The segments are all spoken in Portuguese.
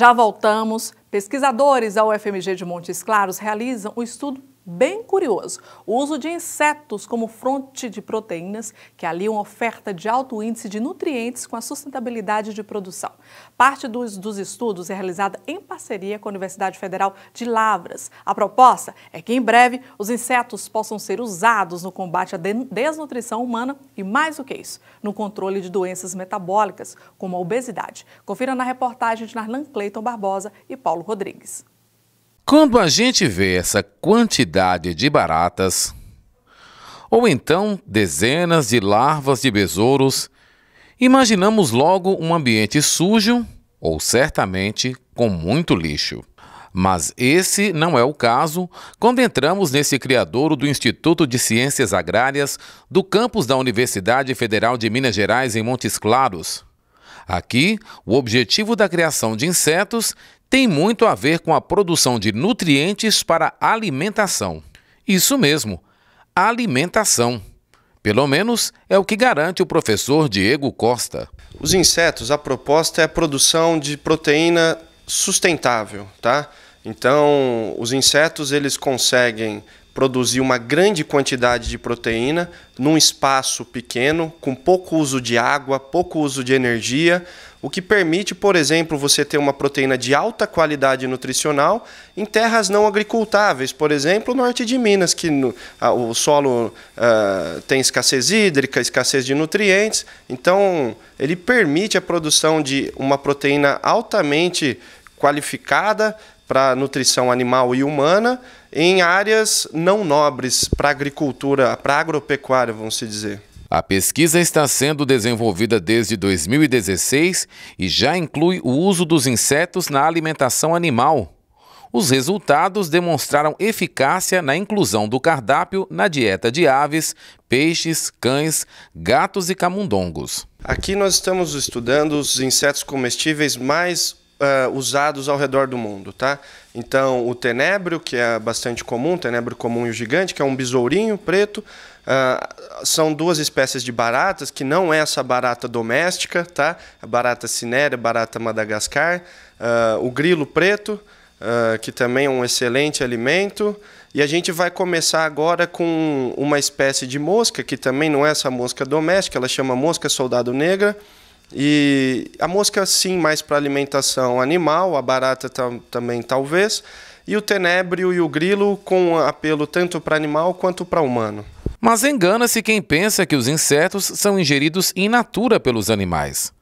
Já voltamos. Pesquisadores da UFMG de Montes Claros realizam o estudo bem curioso. O uso de insetos como fonte de proteínas que aliam oferta de alto índice de nutrientes com a sustentabilidade de produção. Parte dos, dos estudos é realizada em parceria com a Universidade Federal de Lavras. A proposta é que em breve os insetos possam ser usados no combate à desnutrição humana e mais do que isso, no controle de doenças metabólicas como a obesidade. Confira na reportagem de Narlan Cleiton Barbosa e Paulo Rodrigues. Quando a gente vê essa quantidade de baratas, ou então dezenas de larvas de besouros, imaginamos logo um ambiente sujo ou certamente com muito lixo. Mas esse não é o caso quando entramos nesse criadouro do Instituto de Ciências Agrárias do campus da Universidade Federal de Minas Gerais, em Montes Claros. Aqui, o objetivo da criação de insetos tem muito a ver com a produção de nutrientes para alimentação. Isso mesmo, alimentação. Pelo menos é o que garante o professor Diego Costa. Os insetos, a proposta é a produção de proteína sustentável, tá? Então, os insetos eles conseguem produzir uma grande quantidade de proteína num espaço pequeno, com pouco uso de água, pouco uso de energia, o que permite, por exemplo, você ter uma proteína de alta qualidade nutricional em terras não agricultáveis, por exemplo, norte de Minas, que no, a, o solo ah, tem escassez hídrica, escassez de nutrientes. Então, ele permite a produção de uma proteína altamente qualificada para nutrição animal e humana em áreas não nobres para agricultura, para agropecuária, vamos se dizer. A pesquisa está sendo desenvolvida desde 2016 e já inclui o uso dos insetos na alimentação animal. Os resultados demonstraram eficácia na inclusão do cardápio na dieta de aves, peixes, cães, gatos e camundongos. Aqui nós estamos estudando os insetos comestíveis mais uh, usados ao redor do mundo, tá? Então, o tenebro, que é bastante comum, o tenebro comum e o gigante, que é um besourinho preto, uh, são duas espécies de baratas, que não é essa barata doméstica, tá? A barata cinérea, barata madagascar, uh, o grilo preto, que também é um excelente alimento, e a gente vai começar agora com uma espécie de mosca, que também não é essa mosca doméstica, ela chama mosca soldado negra, e a mosca, sim, mais para alimentação animal, a barata tam, também, talvez, e o tenébrio e o grilo com apelo tanto para animal quanto para humano. Mas engana-se quem pensa que os insetos são ingeridos in natura pelos animais.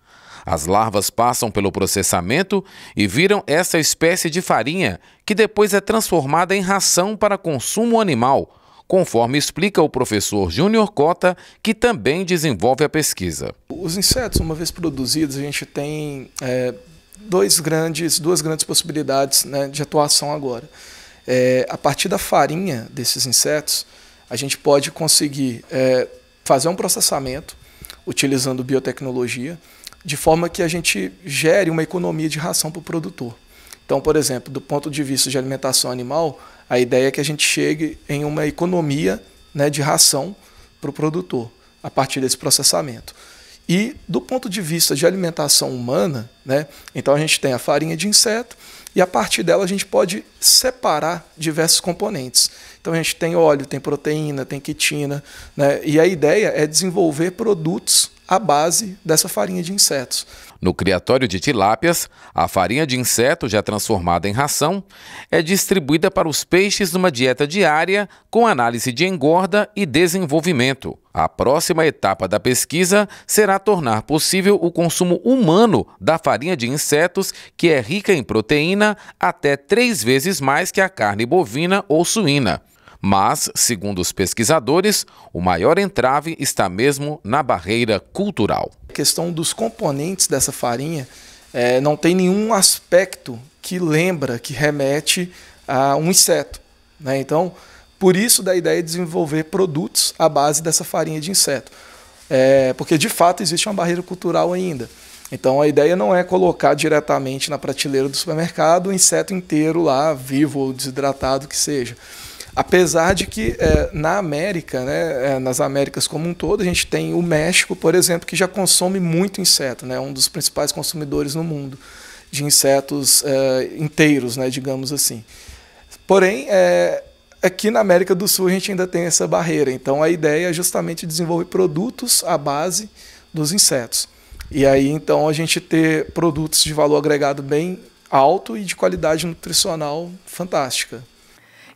As larvas passam pelo processamento e viram essa espécie de farinha que depois é transformada em ração para consumo animal, conforme explica o professor Júnior Cota, que também desenvolve a pesquisa. Os insetos, uma vez produzidos, a gente tem é, dois grandes, duas grandes possibilidades né, de atuação agora. É, a partir da farinha desses insetos, a gente pode conseguir é, fazer um processamento utilizando biotecnologia, de forma que a gente gere uma economia de ração para o produtor. Então, por exemplo, do ponto de vista de alimentação animal, a ideia é que a gente chegue em uma economia né, de ração para o produtor a partir desse processamento. E do ponto de vista de alimentação humana, né, então a gente tem a farinha de inseto e a partir dela a gente pode separar diversos componentes. Então a gente tem óleo, tem proteína, tem quitina, né, e a ideia é desenvolver produtos a base dessa farinha de insetos. No criatório de tilápias, a farinha de inseto já transformada em ração é distribuída para os peixes numa dieta diária com análise de engorda e desenvolvimento. A próxima etapa da pesquisa será tornar possível o consumo humano da farinha de insetos, que é rica em proteína até três vezes mais que a carne bovina ou suína. Mas, segundo os pesquisadores, o maior entrave está mesmo na barreira cultural. A questão dos componentes dessa farinha é, não tem nenhum aspecto que lembra, que remete a um inseto. Né? Então, por isso da ideia de desenvolver produtos à base dessa farinha de inseto. É, porque de fato existe uma barreira cultural ainda. Então a ideia não é colocar diretamente na prateleira do supermercado o inseto inteiro lá, vivo ou desidratado que seja. Apesar de que é, na América, né, é, nas Américas como um todo, a gente tem o México, por exemplo, que já consome muito inseto, né, um dos principais consumidores no mundo de insetos é, inteiros, né, digamos assim. Porém, é, aqui na América do Sul a gente ainda tem essa barreira. Então a ideia é justamente desenvolver produtos à base dos insetos. E aí então a gente ter produtos de valor agregado bem alto e de qualidade nutricional fantástica.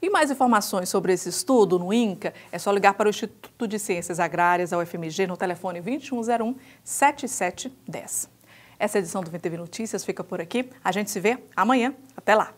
E mais informações sobre esse estudo no INCA é só ligar para o Instituto de Ciências Agrárias, a UFMG, no telefone 2101 7710. Essa edição do VTV Notícias fica por aqui. A gente se vê amanhã. Até lá!